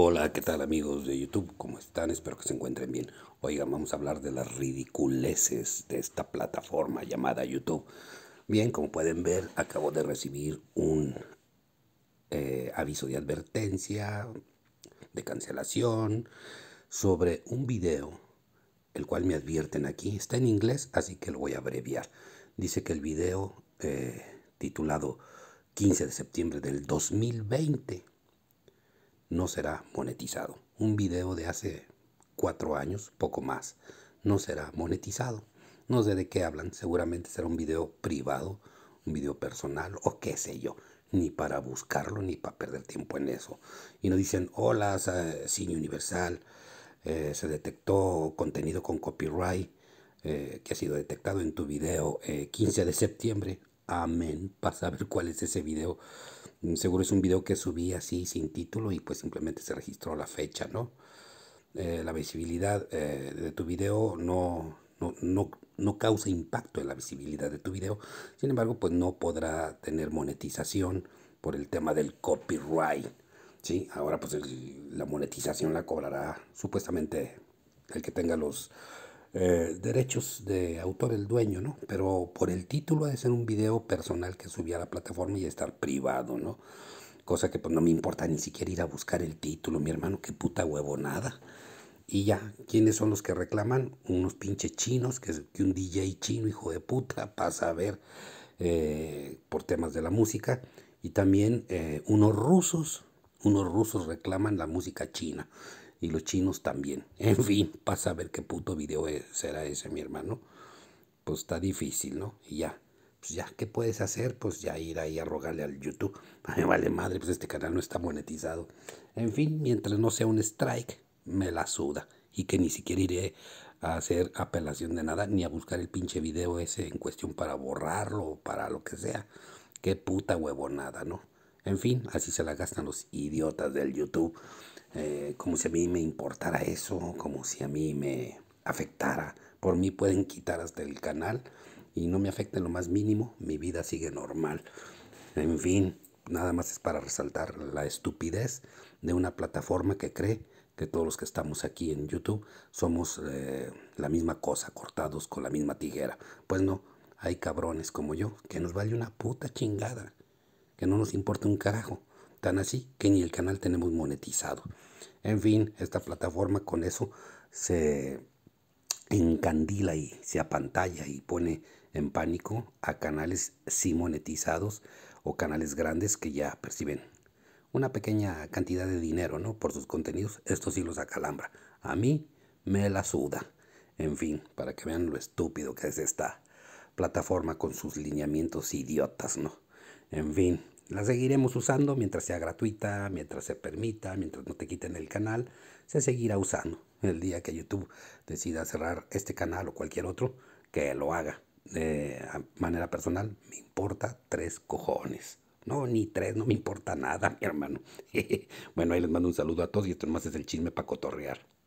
Hola, ¿qué tal amigos de YouTube? ¿Cómo están? Espero que se encuentren bien. Oigan, vamos a hablar de las ridiculeces de esta plataforma llamada YouTube. Bien, como pueden ver, acabo de recibir un eh, aviso de advertencia, de cancelación, sobre un video, el cual me advierten aquí. Está en inglés, así que lo voy a abreviar. Dice que el video eh, titulado 15 de septiembre del 2020 no será monetizado. Un video de hace cuatro años, poco más, no será monetizado. No sé de qué hablan, seguramente será un video privado, un video personal o qué sé yo, ni para buscarlo ni para perder tiempo en eso. Y nos dicen, hola, Cine Universal, eh, se detectó contenido con copyright eh, que ha sido detectado en tu video 15 eh, de septiembre. Amén, para saber cuál es ese video Mm, seguro es un video que subí así sin título y pues simplemente se registró la fecha, ¿no? Eh, la visibilidad eh, de tu video no, no, causa impacto en la visibilidad de tu video, sin embargo pues no podrá tener monetización por el tema del copyright, ¿sí? Ahora pues la monetización la cobrará supuestamente el que tenga los eh, derechos de autor el dueño, ¿no? Pero por el título ha de ser un video personal que subí a la plataforma y estar privado, ¿no? Cosa que pues no me importa ni siquiera ir a buscar el título, mi hermano, qué puta huevo nada. Y ya, ¿quiénes son los que reclaman? Unos pinches chinos, que, que un DJ chino, hijo de puta, pasa a ver eh, por temas de la música. Y también eh, unos rusos, unos rusos reclaman la música china y los chinos también. En fin, pasa a ver qué puto video e-, será ese, mi hermano. Pues está difícil, ¿no? Y ya, pues ya, ¿qué puedes hacer? Pues ya ir ahí a rogarle al YouTube. vale madre, pues este canal no está monetizado. En fin, mientras no sea un strike, me la suda. Y que ni siquiera iré a hacer apelación de nada, ni a buscar el pinche video ese en cuestión para borrarlo o para lo que sea. Qué puta huevonada, ¿no? En fin, así se la gastan los idiotas del YouTube. Eh, como si a mí me importara eso, como si a mí me afectara. Por mí pueden quitar hasta el canal y no me afecta lo más mínimo. Mi vida sigue normal. En fin, nada más es para resaltar la estupidez de una plataforma que cree que todos los que estamos aquí en YouTube somos eh, la misma cosa, cortados con la misma tijera. Pues no, hay cabrones como yo que nos vale una puta chingada que no nos importa un carajo. Tan así que ni el canal tenemos monetizado. En fin, esta plataforma con eso se encandila y se apantalla y pone en pánico a canales sí monetizados o canales grandes que ya perciben una pequeña cantidad de dinero, ¿no? Por sus contenidos, esto sí los acalambra. A mí me la suda. En fin, para que vean lo estúpido que es esta plataforma con sus lineamientos idiotas, ¿no? En fin, la seguiremos usando mientras sea gratuita, mientras se permita, mientras no te quiten el canal, se seguirá usando. El día que YouTube decida cerrar este canal o cualquier otro, que lo haga. De manera personal, me importa tres cojones. No, ni tres, no me importa nada, mi hermano. bueno, ahí les mando un saludo a todos y esto nomás es el chisme para cotorrear.